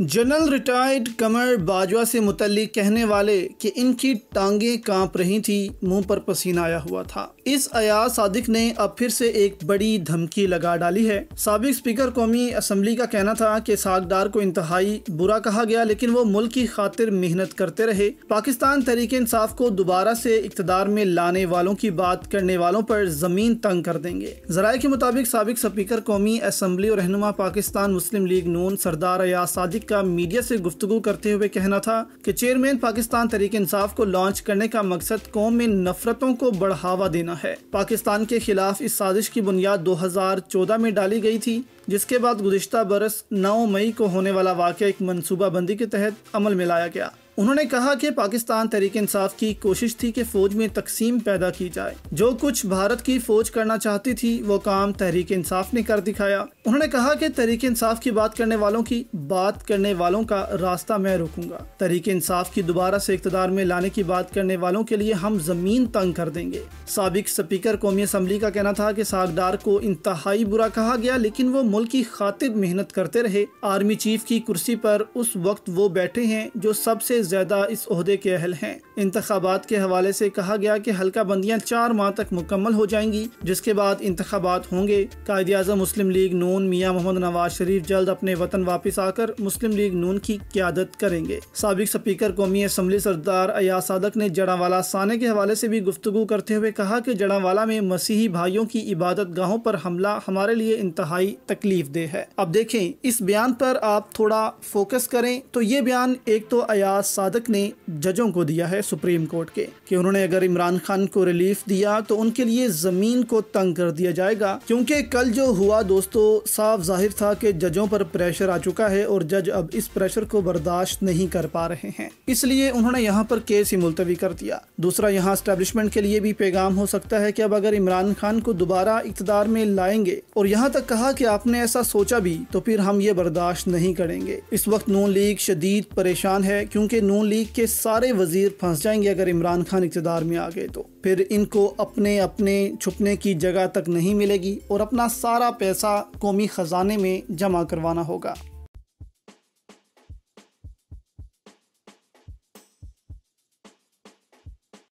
general retired कमर बाजवा से मुतलिक कहने वाले कि इनकी टांगें कांप रही थी मुंह पर पसीना आया हुआ था इस अयाज सादिक ने अब फिर से एक बड़ी धमकी लगा डाली है सबक स्पीकर कौमी असम्बली का कहना था कि सागदार को इंतहाई बुरा कहा गया लेकिन वो मुल्क की खातिर मेहनत करते रहे पाकिस्तान तरीके इंसाफ को दोबारा से इकतदार में लाने वालों की बात करने वालों पर जमीन तंग कर देंगे जराये के मुताबिक सबक स्पीकर कौमी असम्बली और रहनुमा पाकिस्तान मुस्लिम लीग नून सरदार अयाज सादिक का मीडिया से गुफ्तु करते हुए कहना था कि चेयरमैन पाकिस्तान तरीके इंसाफ को लॉन्च करने का मकसद कौम में नफरतों को बढ़ावा देना है पाकिस्तान के खिलाफ इस साजिश की बुनियाद दो हजार चौदह में डाली गई थी जिसके बाद गुजशत बरस नौ मई को होने वाला वाक़ एक बंदी के तहत अमल में लाया गया उन्होंने कहा कि पाकिस्तान तहरीक इंसाफ की कोशिश थी कि फौज में तकसीम पैदा की जाए जो कुछ भारत की फौज करना चाहती थी वो काम तहरीक इंसाफ ने कर दिखाया उन्होंने कहा कि तहरीक इंसाफ की बात करने वालों की बात करने वालों का रास्ता मैं रोकूंगा तहरीक इंसाफ की दोबारा से इकतदार में लाने की बात करने वालों के लिए हम जमीन तंग कर देंगे सबक स्पीकर कौमी असम्बली का कहना था कि सागदार को इंतहाई बुरा कहा गया लेकिन वो मुल्क की खातिर मेहनत करते रहे आर्मी चीफ की कुर्सी पर उस वक्त वो बैठे हैं जो सबसे ज़्यादा इस अहदे के अहल हैं इंतबात के हवाले से कहा गया कि हल्का बंदियाँ चार माह तक मुकम्मल हो जाएंगी जिसके बाद इंतबात होंगे कायद अजम मुस्लिम लीग नून मियाँ मोहम्मद नवाज शरीफ जल्द अपने वतन वापस आकर मुस्लिम लीग नून की क्यादत करेंगे सबक स्पीकर कौमी असम्बली सरदार अया सादक ने जड़ावाला साना के हवाले से भी गुफ्तु करते हुए कहा कि जड़ावाला में मसीही भाइयों की इबादत गाहों पर हमला हमारे लिए इंतहाई तकलीफ देह है अब देखें इस बयान पर आप थोड़ा फोकस करें तो ये बयान एक तो अयास सादक ने जजों को दिया है सुप्रीम कोर्ट के कि उन्होंने अगर इमरान खान को रिलीफ दिया तो उनके लिए जमीन को तंग कर दिया जाएगा क्योंकि कल जो हुआ दोस्तों साफ जाहिर था कि जजों पर प्रेशर आ चुका है और जज अब इस प्रेशर को बर्दाश्त नहीं कर पा रहे हैं इसलिए उन्होंने यहाँ पर केस ही मुलतवी कर दिया दूसरा यहाँ स्टैब्लिशमेंट के लिए भी पैगाम हो सकता है की अब अगर इमरान खान को दोबारा इकतदार में लाएंगे और यहाँ तक कहा की आपने ऐसा सोचा भी तो फिर हम ये बर्दाश्त नहीं करेंगे इस वक्त नून लीग शदीद परेशान है क्योंकि नून लीग के सारे वजीर फंस जाएंगे अगर इमरान खान इकतदार में आ गए तो फिर इनको अपने अपने छुपने की जगह तक नहीं मिलेगी और अपना सारा पैसा कौमी ख़जाने में जमा करवाना होगा